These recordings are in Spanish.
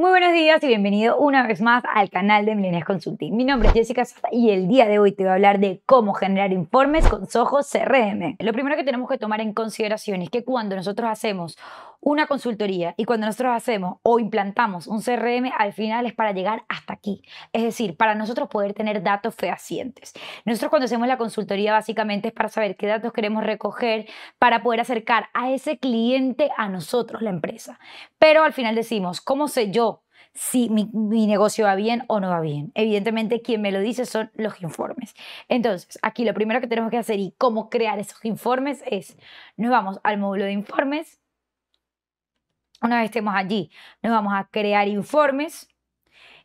Muy buenos días y bienvenido una vez más al canal de Milenes Consulting. Mi nombre es Jessica Sosa y el día de hoy te voy a hablar de cómo generar informes con Soho CRM. Lo primero que tenemos que tomar en consideración es que cuando nosotros hacemos una consultoría y cuando nosotros hacemos o implantamos un CRM, al final es para llegar hasta aquí. Es decir, para nosotros poder tener datos fehacientes. Nosotros cuando hacemos la consultoría básicamente es para saber qué datos queremos recoger para poder acercar a ese cliente a nosotros, la empresa. Pero al final decimos, ¿cómo sé yo si mi, negocio va bien o no va bien. Evidentemente, quien me lo dice son los informes. Entonces, aquí lo primero que tenemos que hacer y cómo crear esos informes es, nos vamos al módulo de informes, una vez estemos allí, nos vamos a crear informes.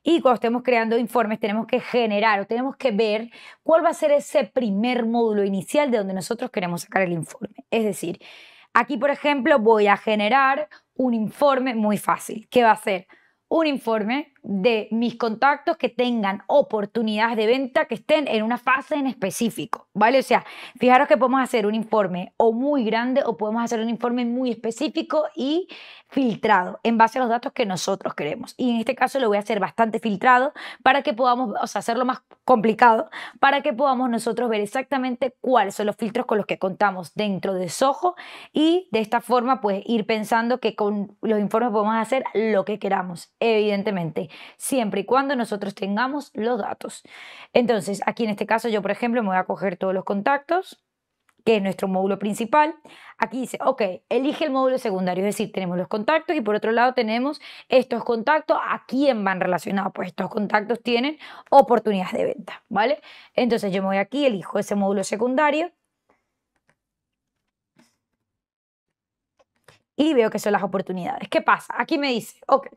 Y cuando estemos creando informes, tenemos que generar o tenemos que ver cuál va a ser ese primer módulo inicial de donde nosotros queremos sacar el informe. Es decir, aquí, por ejemplo, voy a generar un informe muy fácil. ¿Qué va a ser? Un informe de mis contactos que tengan oportunidades de venta que estén en una fase en específico, ¿vale? O sea, fijaros que podemos hacer un informe o muy grande o podemos hacer un informe muy específico y filtrado en base a los datos que nosotros queremos. Y en este caso lo voy a hacer bastante filtrado para que podamos, o sea, hacerlo más complicado, para que podamos nosotros ver exactamente cuáles son los filtros con los que contamos dentro de Soho y de esta forma pues ir pensando que con los informes podemos hacer lo que queramos, evidentemente siempre y cuando nosotros tengamos los datos. Entonces, aquí en este caso yo, por ejemplo, me voy a coger todos los contactos, que es nuestro módulo principal. Aquí dice, ok, elige el módulo secundario, es decir, tenemos los contactos y por otro lado tenemos estos contactos, a quién van relacionados, pues estos contactos tienen oportunidades de venta, ¿vale? Entonces yo me voy aquí, elijo ese módulo secundario y veo que son las oportunidades. ¿Qué pasa? Aquí me dice, ok,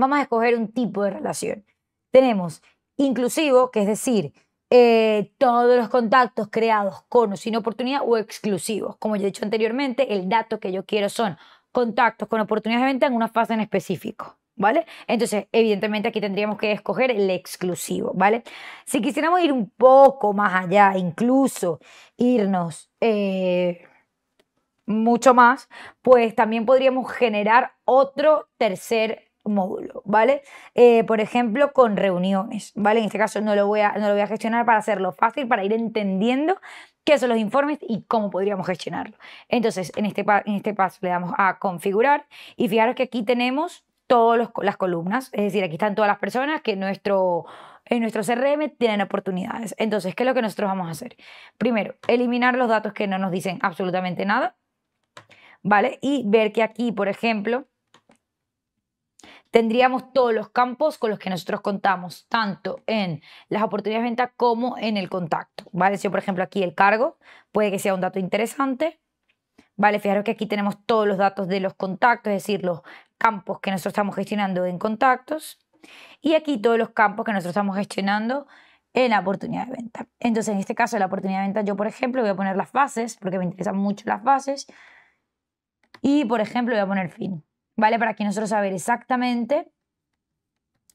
Vamos a escoger un tipo de relación. Tenemos inclusivo, que es decir, eh, todos los contactos creados con o sin oportunidad o exclusivos. Como ya he dicho anteriormente, el dato que yo quiero son contactos con oportunidades de venta en una fase en específico. ¿Vale? Entonces, evidentemente aquí tendríamos que escoger el exclusivo, ¿vale? Si quisiéramos ir un poco más allá, incluso irnos eh, mucho más, pues también podríamos generar otro tercer módulo, ¿vale? Eh, por ejemplo, con reuniones, ¿vale? En este caso no lo, voy a, no lo voy a gestionar para hacerlo fácil, para ir entendiendo qué son los informes y cómo podríamos gestionarlo. Entonces, en este, en este paso le damos a configurar y fijaros que aquí tenemos todas las columnas, es decir, aquí están todas las personas que nuestro, en nuestro CRM tienen oportunidades. Entonces, ¿qué es lo que nosotros vamos a hacer? Primero, eliminar los datos que no nos dicen absolutamente nada, ¿vale? Y ver que aquí, por ejemplo, tendríamos todos los campos con los que nosotros contamos, tanto en las oportunidades de venta como en el contacto. ¿Vale? por ejemplo, aquí el cargo, puede que sea un dato interesante. ¿Vale? Fijaros que aquí tenemos todos los datos de los contactos, es decir, los campos que nosotros estamos gestionando en contactos. Y aquí todos los campos que nosotros estamos gestionando en la oportunidad de venta. Entonces, en este caso la oportunidad de venta, yo, por ejemplo, voy a poner las bases, porque me interesan mucho las bases. Y, por ejemplo, voy a poner fin. ¿vale? Para que nosotros saber exactamente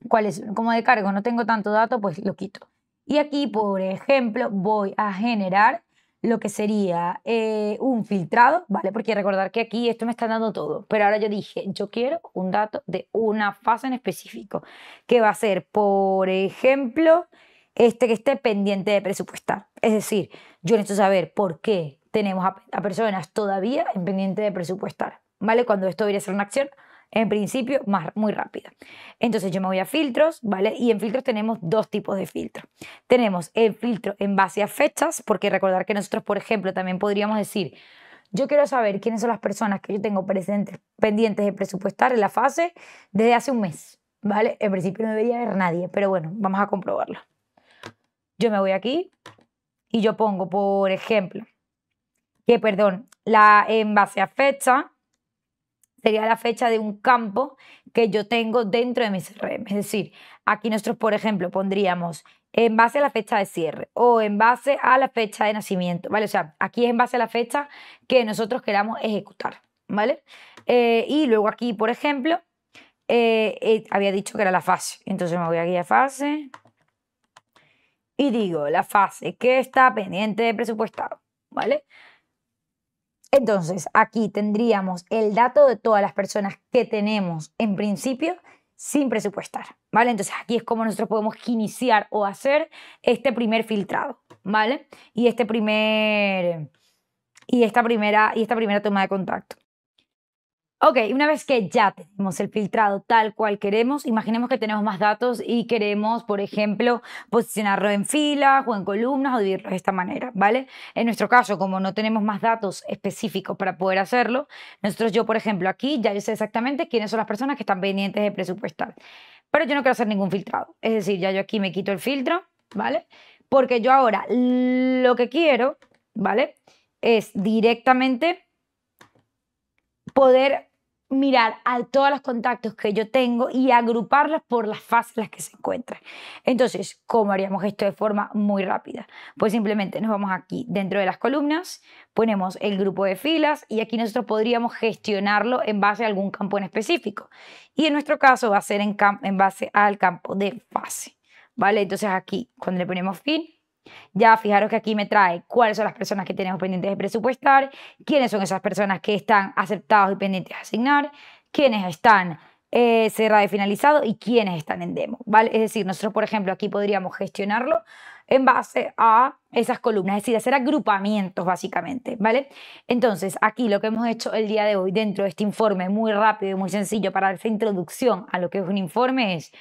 cuál es, como de cargo no tengo tanto dato, pues lo quito. Y aquí, por ejemplo, voy a generar lo que sería eh, un filtrado, ¿vale? Porque recordar que aquí esto me está dando todo, pero ahora yo dije, yo quiero un dato de una fase en específico, que va a ser, por ejemplo, este que esté pendiente de presupuestar. Es decir, yo necesito saber por qué tenemos a, personas todavía en pendiente de presupuestar. ¿vale? Cuando esto debería ser una acción, en principio, muy rápida. Entonces yo me voy a filtros, ¿vale? Y en filtros tenemos dos tipos de filtros. Tenemos el filtro en base a fechas, porque recordar que nosotros, por ejemplo, también podríamos decir, yo quiero saber quiénes son las personas que yo tengo presentes, pendientes de presupuestar en la fase desde hace un mes, ¿vale? En principio no debería haber nadie, pero bueno, vamos a comprobarlo. Yo me voy aquí y yo pongo, por ejemplo, que, perdón, la, en base a fecha, sería la fecha de un campo que yo tengo dentro de mi CRM. Es decir, aquí nosotros, por ejemplo, pondríamos en base a la fecha de cierre o en base a la fecha de nacimiento, ¿vale? O sea, aquí es en base a la fecha que nosotros queramos ejecutar, ¿vale? Eh, y luego aquí, por ejemplo, eh, eh, había dicho que era la fase. Entonces me voy aquí a fase y digo la fase que está pendiente de presupuestado, ¿vale? Entonces, aquí tendríamos el dato de todas las personas que tenemos en principio sin presupuestar, ¿vale? Entonces aquí es como nosotros podemos iniciar o hacer este primer filtrado, ¿vale? Y este primer y esta primera y esta primera toma de contacto. Ok, una vez que ya tenemos el filtrado tal cual queremos, imaginemos que tenemos más datos y queremos, por ejemplo, posicionarlo en filas o en columnas o dividirlo de esta manera, ¿vale? En nuestro caso, como no tenemos más datos específicos para poder hacerlo, nosotros yo, por ejemplo, aquí ya yo sé exactamente quiénes son las personas que están pendientes de presupuestar, pero yo no quiero hacer ningún filtrado, es decir, ya yo aquí me quito el filtro, ¿vale? Porque yo ahora lo que quiero, ¿vale? Es directamente poder mirar a todos los contactos que yo tengo y agruparlos por las fases en las que se encuentran. Entonces, ¿cómo haríamos esto de forma muy rápida? Pues simplemente nos vamos aquí dentro de las columnas, ponemos el grupo de filas y aquí nosotros podríamos gestionarlo en base a algún campo en específico. Y en nuestro caso va a ser en, en base al campo de fase. ¿Vale? Entonces aquí, cuando le ponemos fin, ya fijaros que aquí me trae cuáles son las personas que tenemos pendientes de presupuestar, quiénes son esas personas que están aceptados y pendientes de asignar, quiénes están cerrados eh, y finalizado y quiénes están en demo, ¿vale? Es decir, nosotros, por ejemplo, aquí podríamos gestionarlo en base a esas columnas, es decir, hacer agrupamientos básicamente, ¿vale? Entonces, aquí lo que hemos hecho el día de hoy dentro de este informe muy rápido y muy sencillo para esta introducción a lo que es un informe es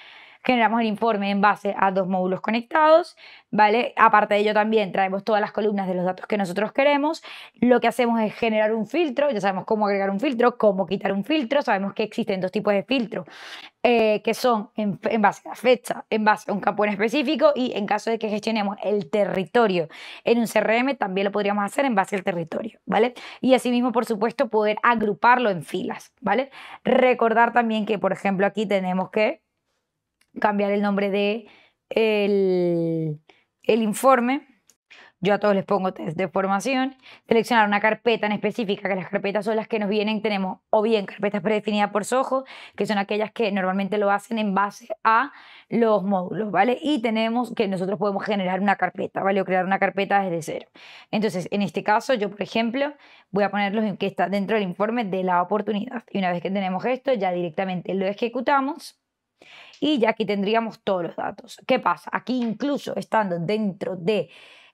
generamos el informe en base a dos módulos conectados, ¿vale? Aparte de ello también traemos todas las columnas de los datos que nosotros queremos. Lo que hacemos es generar un filtro, ya sabemos cómo agregar un filtro, cómo quitar un filtro, sabemos que existen dos tipos de filtros, eh, que son en, base a fecha, en base a un campo en específico y en caso de que gestionemos el territorio en un CRM, también lo podríamos hacer en base al territorio, ¿vale? Y asimismo, por supuesto, poder agruparlo en filas, ¿vale? Recordar también que, por ejemplo, aquí tenemos que cambiar el nombre de el, informe. Yo a todos les pongo test de formación. Seleccionar una carpeta en específica, que las carpetas son las que nos vienen. Tenemos o bien carpetas predefinidas por Soho, que son aquellas que normalmente lo hacen en base a los módulos, ¿vale? Y tenemos que nosotros podemos generar una carpeta, ¿vale? O crear una carpeta desde cero. Entonces, en este caso, yo, por ejemplo, voy a ponerlos en que está dentro del informe de la oportunidad. Y una vez que tenemos esto, ya directamente lo ejecutamos y ya aquí tendríamos todos los datos. ¿Qué pasa? Aquí incluso estando dentro de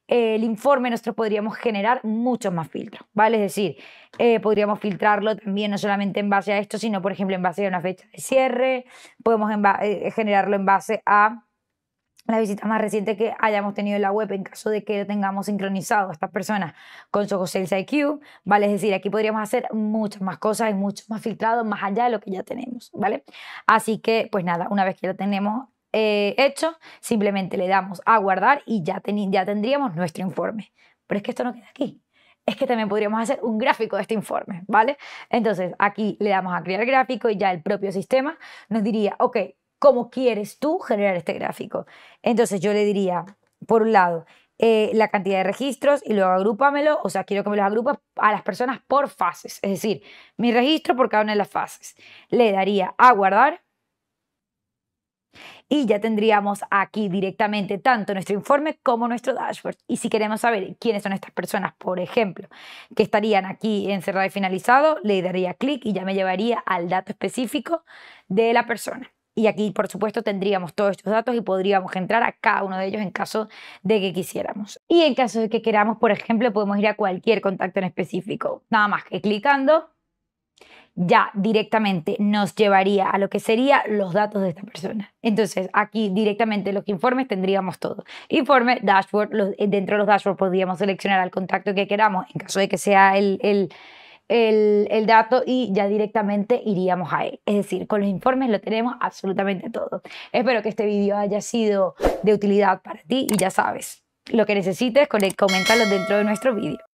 eh, el informe nosotros podríamos generar muchos más filtros, ¿vale? Es decir, eh, podríamos filtrarlo también no solamente en base a esto, sino por ejemplo en base a una fecha de cierre, podemos eh, generarlo en base a la visita más reciente que hayamos tenido en la web en caso de que tengamos sincronizado a estas personas con su Sales IQ, ¿vale? Es decir, aquí podríamos hacer muchas más cosas y mucho más filtrado más allá de lo que ya tenemos, ¿vale? Así que, pues nada, una vez que lo tenemos eh, hecho, simplemente le damos a guardar y ya, ya tendríamos nuestro informe. Pero es que esto no queda aquí. Es que también podríamos hacer un gráfico de este informe, ¿vale? Entonces, aquí le damos a crear gráfico y ya el propio sistema nos diría, ok, cómo quieres tú generar este gráfico. Entonces yo le diría, por un lado, eh, la cantidad de registros y luego agrúpamelo, o sea, quiero que me los agrupes a las personas por fases, es decir, mi registro por cada una de las fases. Le daría a guardar y ya tendríamos aquí directamente tanto nuestro informe como nuestro dashboard. Y si queremos saber quiénes son estas personas, por ejemplo, que estarían aquí en y finalizado, le daría clic y ya me llevaría al dato específico de la persona. Y aquí, por supuesto, tendríamos todos estos datos y podríamos entrar a cada uno de ellos en caso de que quisiéramos. Y en caso de que queramos, por ejemplo, podemos ir a cualquier contacto en específico. Nada más que clicando, ya directamente nos llevaría a lo que serían los datos de esta persona. Entonces, aquí directamente los informes tendríamos todo. Informe, dashboard, eh, dentro de los dashboards podríamos seleccionar al contacto que queramos en caso de que sea el el, el, dato y ya directamente iríamos a él. Es decir, con los informes lo tenemos absolutamente todo. Espero que este video haya sido de utilidad para ti y ya sabes, lo que necesites, coméntalo dentro de nuestro video.